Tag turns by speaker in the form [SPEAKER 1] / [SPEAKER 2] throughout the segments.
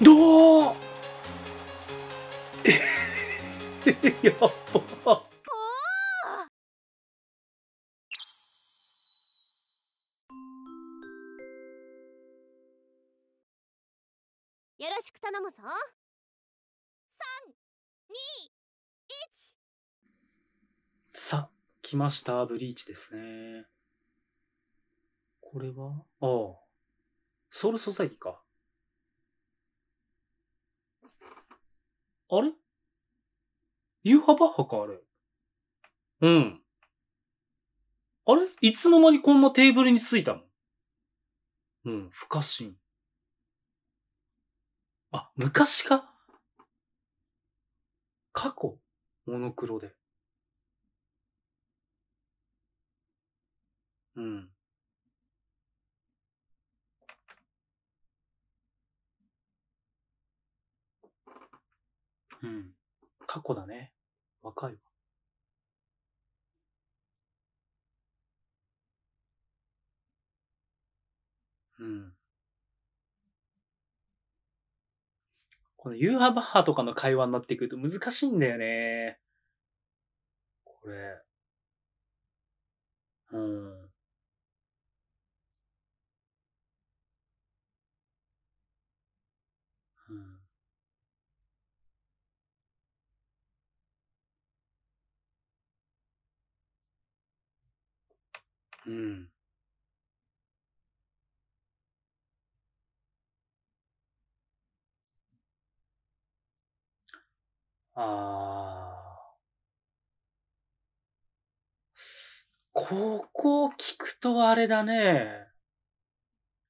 [SPEAKER 1] どう やっばよろしく頼むぞ三二一。さ来ましたブリーチですねこれはああソウル素材かあれユーハバッハか、あれ。うん。あれいつの間にこんなテーブルについたのうん、不可侵。あ、昔か過去モノクロで。うん。うん。過去だね。若いわ。うん。このユーハバッハとかの会話になってくると難しいんだよね。これ。うん。うん。ああ。ここを聞くとあれだね。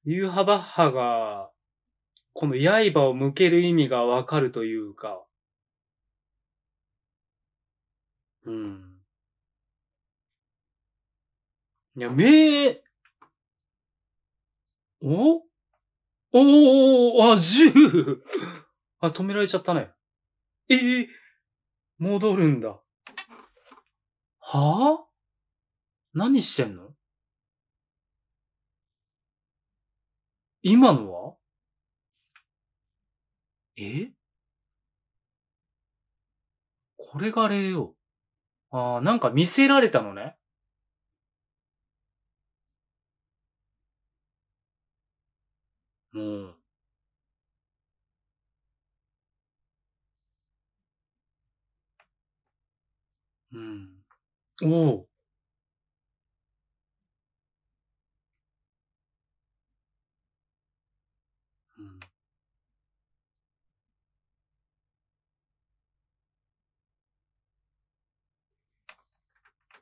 [SPEAKER 1] ユーハバッハが、この刃を向ける意味がわかるというか。うん。いや、め、おおー、あ、十あ、止められちゃったね。ええー、戻るんだ。はあ何してんの今のはえこれが礼よ。ああ、なんか見せられたのね。もううん。おお。うん。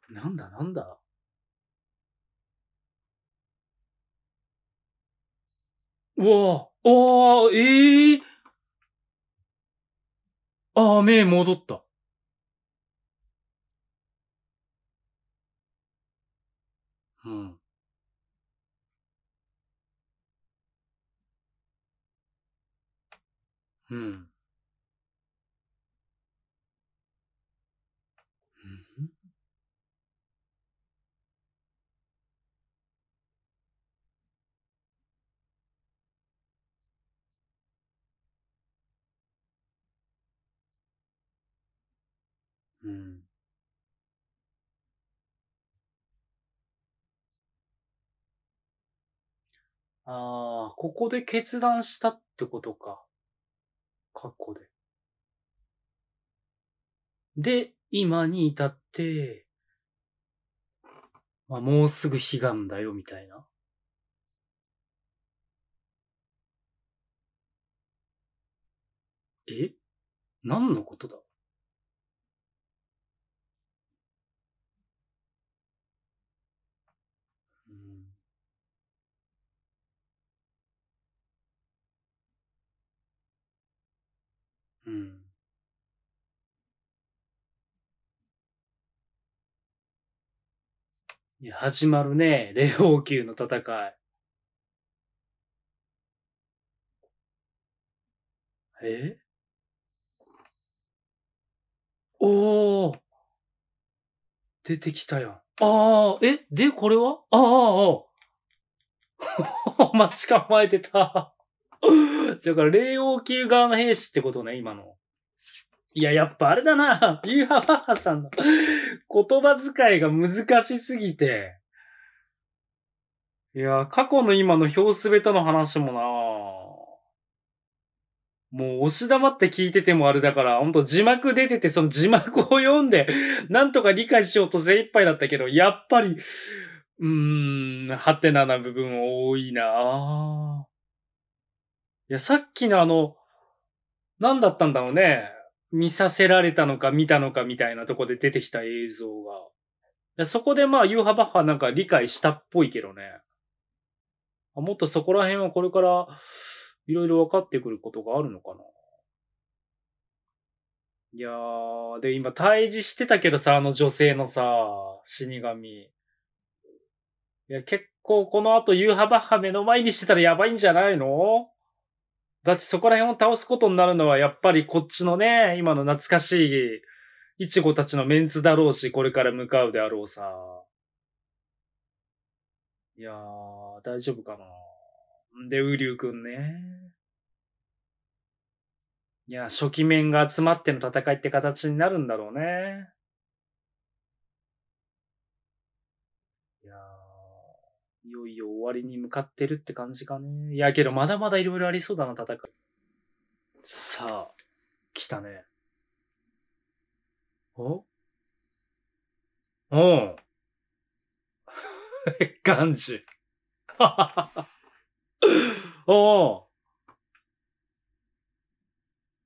[SPEAKER 1] なんだなんだ。うわあ、ああ、ええー、ああ、目戻った。うん。うん。ああ、ここで決断したってことか。過去で。で、今に至って、まあ、もうすぐ悲願だよ、みたいな。え何のことだうん。いや、始まるね。霊王級の戦い。えおー出てきたやん。ああ、えで、これはああ、ああ。待ち構えてた。だから、霊王級側の兵士ってことね、今の。いや、やっぱあれだな。ユーハバッハさんの 言葉遣いが難しすぎて。いや、過去の今の表すべとの話もなもう押し黙って聞いててもあれだから、ほんと字幕出てて、その字幕を読んで、なんとか理解しようと精一杯だったけど、やっぱり、うーん、ハテナな部分多いなぁ。いや、さっきのあの、何だったんだろうね。見させられたのか見たのかみたいなとこで出てきた映像が。そこでまあ、ユーハバッハなんか理解したっぽいけどね。もっとそこら辺はこれからいろいろ分かってくることがあるのかな。いやー、で、今、退治してたけどさ、あの女性のさ、死神。いや、結構この後、ユーハバッハ目の前にしてたらやばいんじゃないのだってそこら辺を倒すことになるのはやっぱりこっちのね、今の懐かしいいちごたちのメンツだろうし、これから向かうであろうさ。いやー、大丈夫かな。で、ウリュウくんね。いや、初期面が集まっての戦いって形になるんだろうね。いよいよ終わりに向かってるって感じかね。いや、けどまだまだいろいろありそうだな、戦い。さあ、来たね。おうん。ガンジ。おう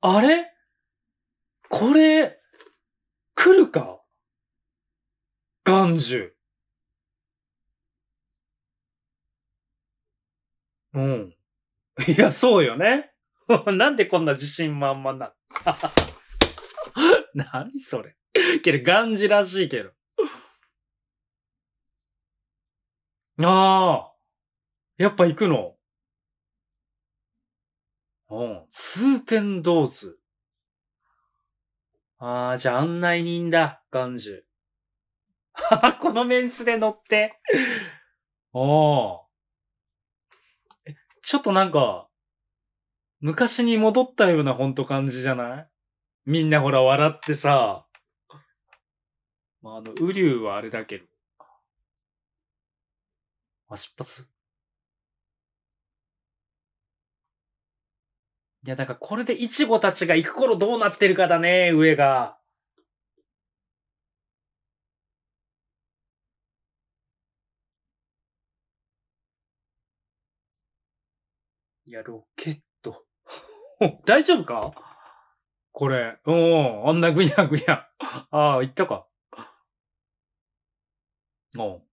[SPEAKER 1] あれこれ、来るかガンジュ。うん。いや、そうよね。なんでこんな自信満々な 何それ。けど、ガンジらしいけど。ああ。やっぱ行くの。うん。数点同数。ああ、じゃあ案内人だ、ガンジュ。このメンツで乗って。おお。ちょっとなんか、昔に戻ったようなほんと感じじゃないみんなほら笑ってさ。まあ、あの、ュウはあれだけど。あ、出発いや、だからこれでイチゴたちが行く頃どうなってるかだね、上が。いや、ロケット。大丈夫かこれ。うん。あんなぐにゃぐにゃ。ああ、行ったか。うん。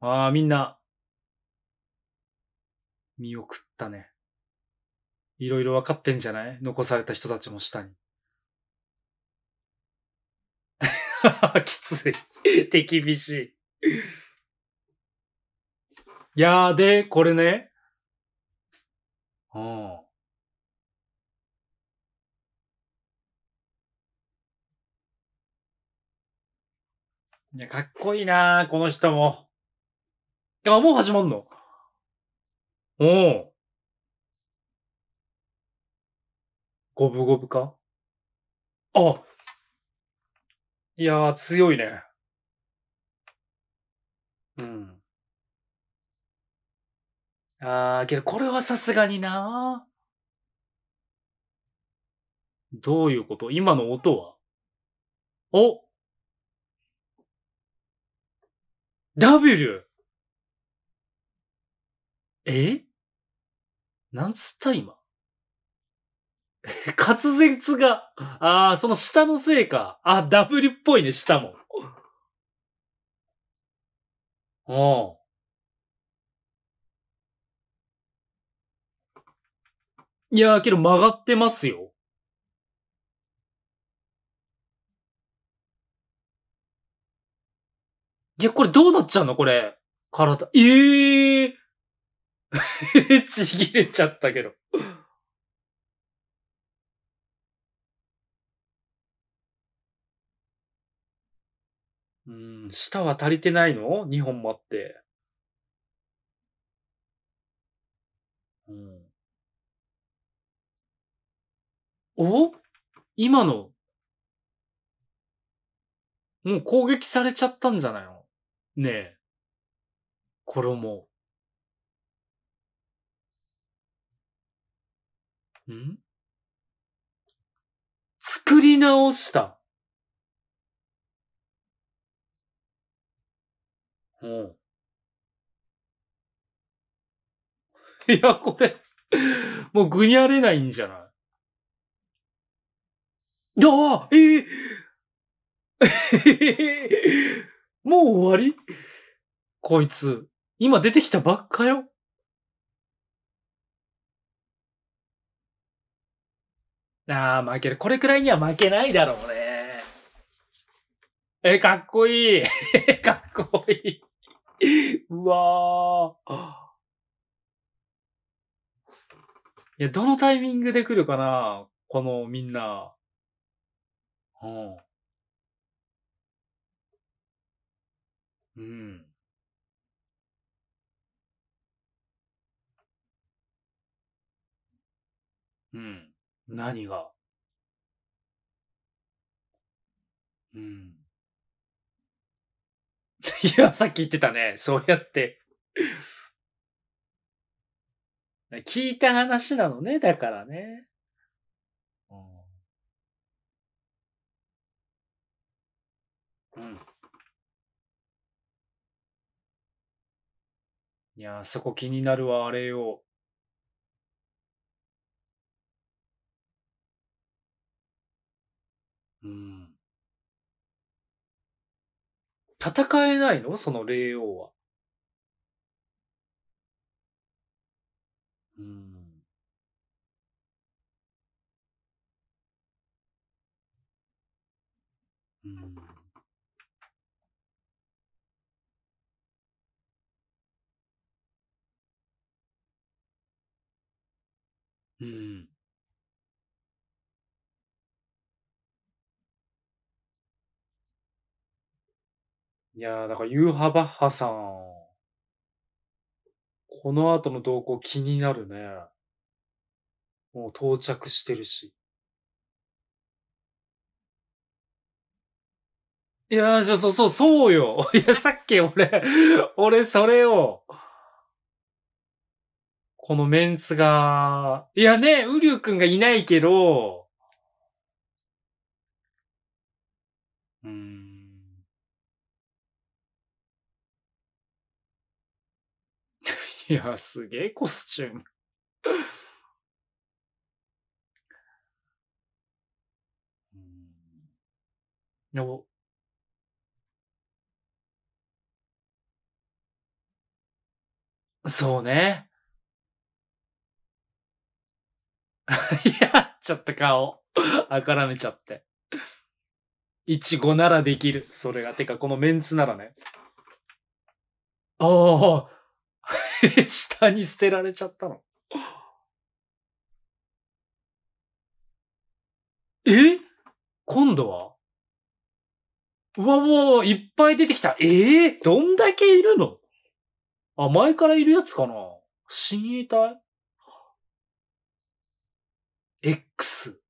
[SPEAKER 1] ああ、みんな、見送ったね。いろいろ分かってんじゃない残された人たちも下に。きつい。手厳しい。いやー、で、これね、うん。いや、かっこいいなこの人も。あ、もう始まんのおお。五分五分かあいやー、強いね。うん。ああ、けどこれはさすがにな。どういうこと今の音はお !W! えなんつった今 滑舌が、ああ、その下のせいか。あ、W っぽいね、下も。うん。いやー、けど曲がってますよ。いや、これどうなっちゃうのこれ。体。ええー、ちぎれちゃったけど。うん、舌は足りてないの ?2 本もあって。うんお今の、もう攻撃されちゃったんじゃないのねえ。衣。ん作り直した。うん。いや、これ もうぐにゃれないんじゃないどう、えー、え もう終わりこいつ、今出てきたばっかよ。ああ、負ける。これくらいには負けないだろうね。え、かっこいい。かっこいい。うわあ。いや、どのタイミングで来るかなこのみんな。うん。うん。うん。何がうん。いや、さっき言ってたね。そうやって。聞いた話なのね、だからね。うん。いやー、そこ気になるわ、あれよ。うん。戦えないのその霊王は。うん。うん。うん。いや、だから、ユーハバッハさん、この後の動向気になるね。もう到着してるし。いや、そうそう、そうよ。いや、さっき俺、俺それを、このメンツが、いやね、ウリュウくんがいないけど、うん。いや、すげえコスチュームうん。そうね。いや、ちょっと顔、あからめちゃって。いちごならできる。それが。てか、このメンツならね。ああ、下に捨てられちゃったの。え今度はうわ、もう、いっぱい出てきた。ええー、どんだけいるのあ、前からいるやつかな親衛隊クス。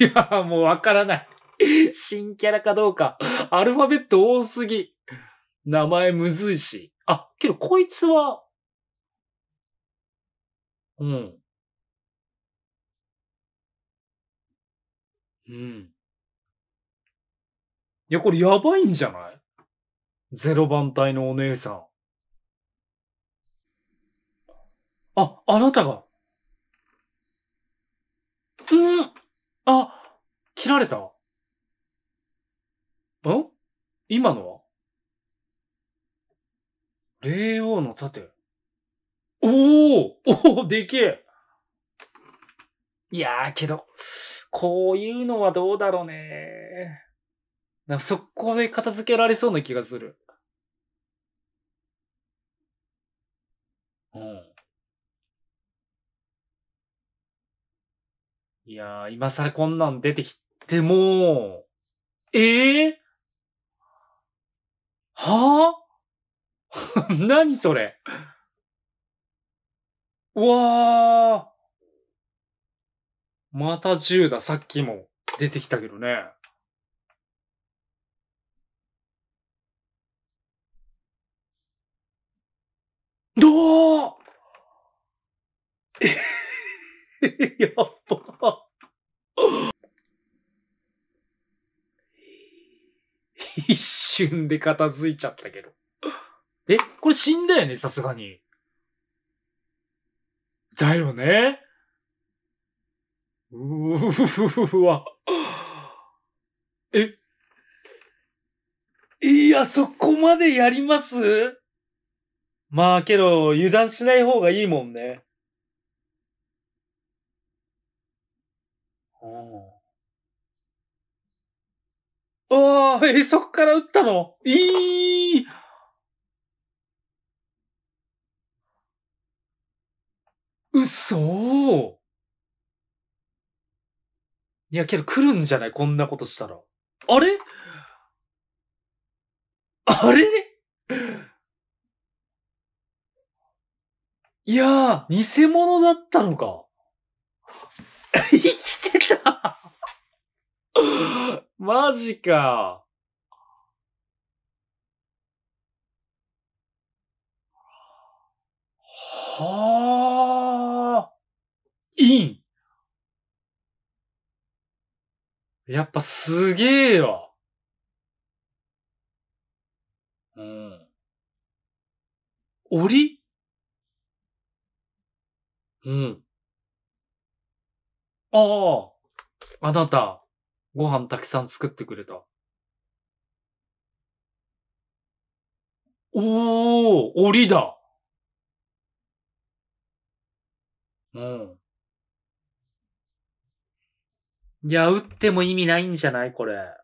[SPEAKER 1] いや、もうわからない。新キャラかどうか。アルファベット多すぎ。名前むずいし。あ、けどこいつは、うん。うん。いや、これやばいんじゃないゼロ番隊のお姉さん。あ、あなたがうん。あ、切られた。ん今のは霊王の盾。おおおおでけえいやーけど、こういうのはどうだろうね。なそこで片付けられそうな気がする。いやー、今更こんなん出てきても、ええー、はあ 何それうわー。また銃だ、さっきも出てきたけどね。どうえ やっば。一瞬で片付いちゃったけど。え、これ死んだよね、さすがに。だよね。うーわ。え。いや、そこまでやりますまあけど、油断しない方がいいもんね。おあ、え、そこから打ったのいい嘘いや、けど来るんじゃないこんなことしたら。あれあれいやー、偽物だったのか。生きてた マジか。はあ。イン。やっぱすげえわ。うん。檻りうん。ああ、あなた、ご飯たくさん作ってくれた。おお、檻だ。うん。いや、打っても意味ないんじゃないこれ。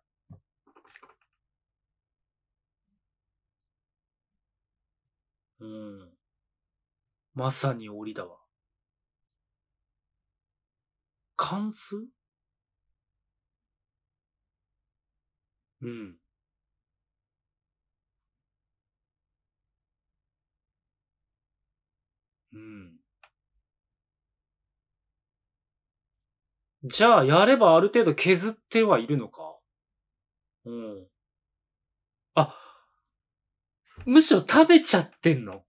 [SPEAKER 1] うん。まさに檻だわ。関数うん。うん。じゃあ、やればある程度削ってはいるのか。うん。あ、むしろ食べちゃってんの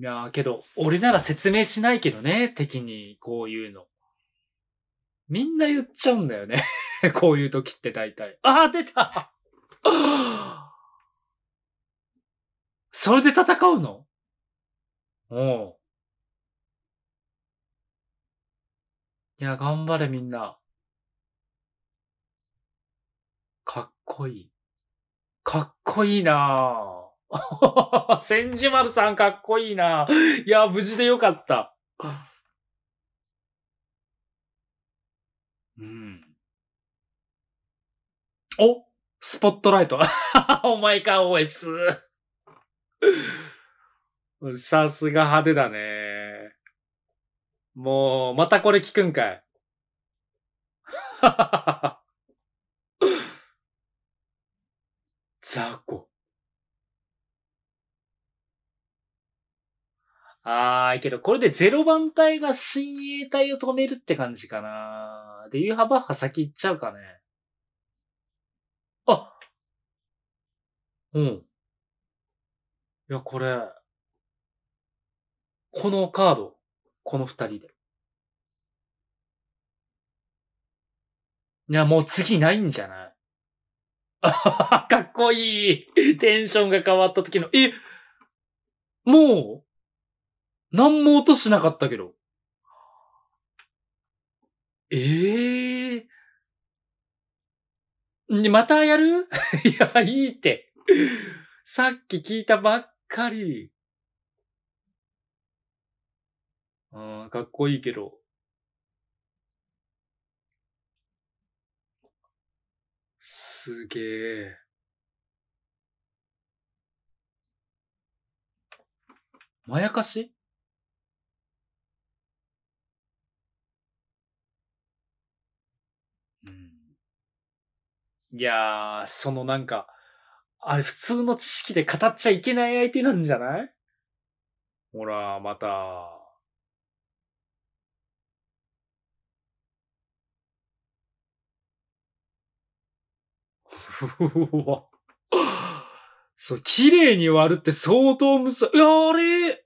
[SPEAKER 1] いやーけど、俺なら説明しないけどね、敵にこういうの。みんな言っちゃうんだよね こういう時って大体。ああ、出たそれで戦うのおう。いや、頑張れみんな。かっこいい。かっこいいなぁ。千字丸さんかっこいいな。いや、無事でよかった。うん。おスポットライト。お前か、おえつ。さすが派手だね。もう、またこれ聞くんかい。ザ コ。あー、けどこれで0番隊が親衛隊を止めるって感じかな。で、ユーハバッハ先行っちゃうかね。あうん。いや、これ、このカード、この二人で。いや、もう次ないんじゃないかっこいいテンションが変わった時の、えもう何も音しなかったけど。ええー。またやる いや、いいって。さっき聞いたばっかり。ああ、かっこいいけど。すげえ。まやかしいやー、そのなんか、あれ普通の知識で語っちゃいけない相手なんじゃないほら、また。ふわ。そう、綺麗に割るって相当むずい。いや、あれ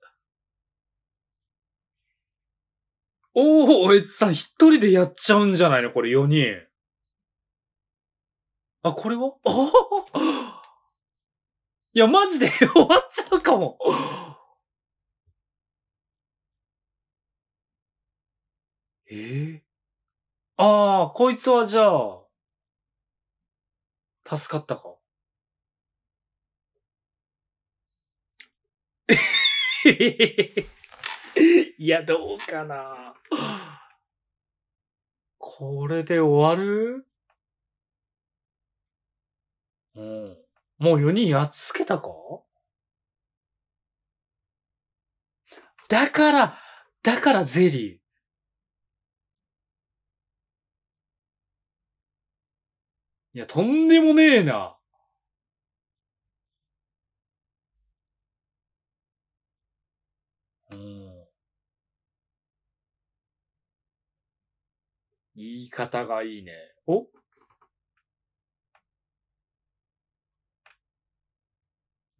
[SPEAKER 1] おお、えつさん一人でやっちゃうんじゃないのこれ4人。あ、これはあ いや、マジで 終わっちゃうかもええー、ああ、こいつはじゃあ、助かったか。いや、どうかな。これで終わるうん。もう4人やっつけたかだから、だからゼリー。いや、とんでもねえな。うん。言い方がいいね。お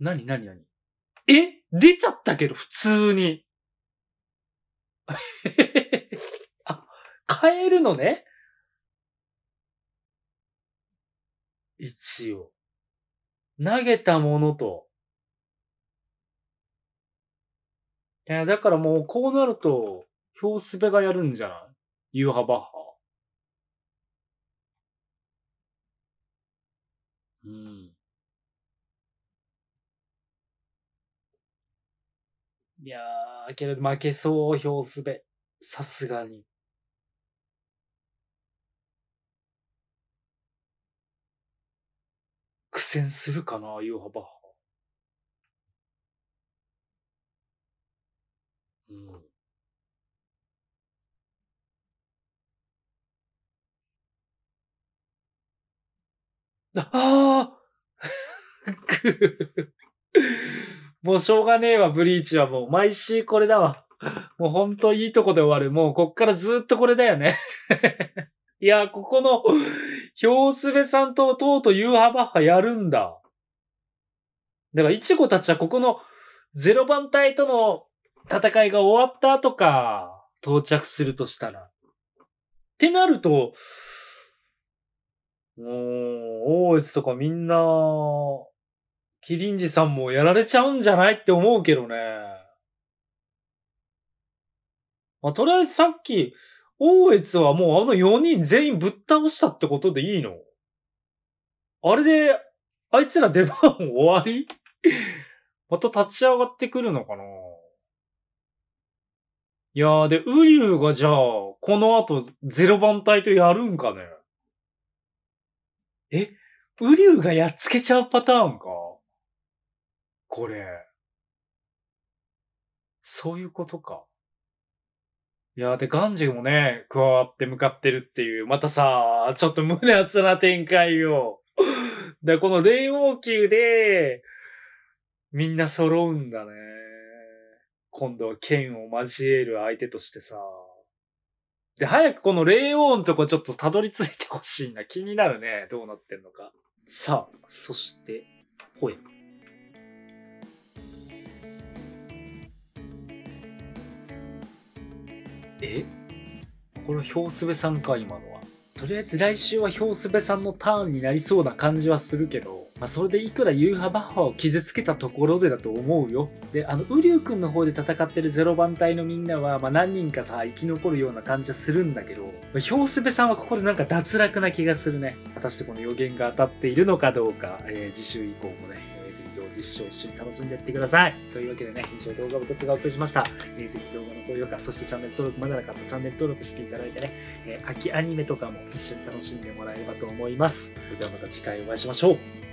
[SPEAKER 1] 何何何え出ちゃったけど、普通に。あ、変えるのね一応。投げたものと。いや、だからもうこうなると、表すべがやるんじゃないユーハバッハ。うん。いやー、けど負けそう、表すべ。さすがに。苦戦するかな、ユーハバッハ。うん。ああ もうしょうがねえわ、ブリーチはもう。毎週これだわ。もうほんといいとこで終わる。もうこっからずっとこれだよね。いや、ここの、ヒョウスベさんととうとうユーハバッハやるんだ。だから、イチゴたちはここのゼロ番隊との戦いが終わった後か、到着するとしたら。ってなると、もう、大越とかみんな、キリンジさんもやられちゃうんじゃないって思うけどね。まあ、とりあえずさっき、大越はもうあの4人全員ぶっ倒したってことでいいのあれで、あいつら出番終わり また立ち上がってくるのかないやーで、ウリュウがじゃあ、この後、ゼロ番隊とやるんかねえ、ウリュウがやっつけちゃうパターンかこれ。そういうことか。いやで、ガンジーもね、加わって向かってるっていう、またさ、ちょっと胸熱な展開を。で、この霊王宮で、みんな揃うんだね。今度は剣を交える相手としてさ。で、早くこの霊王のとこちょっとたどり着いてほしいな。気になるね。どうなってんのか。さあ、そして、ほえ。えこれ氷すさんか今のはとりあえず来週は氷すさんのターンになりそうな感じはするけど、まあ、それでいくらユーハバッハを傷つけたところでだと思うよであの瓜生君の方で戦ってる0番隊のみんなは、まあ、何人かさ生き残るような感じはするんだけど氷すさんはここでなんか脱落な気がするね果たしてこの予言が当たっているのかどうか、えー、次週以降もね一生一緒に楽しんでいってください。というわけでね、以上動画を2つがお送りしました。えー、ぜひ動画の高評価、そしてチャンネル登録まだの方、チャンネル登録していただいてね、えー、秋アニメとかも一緒に楽しんでもらえればと思います。それではまた次回お会いしましょう。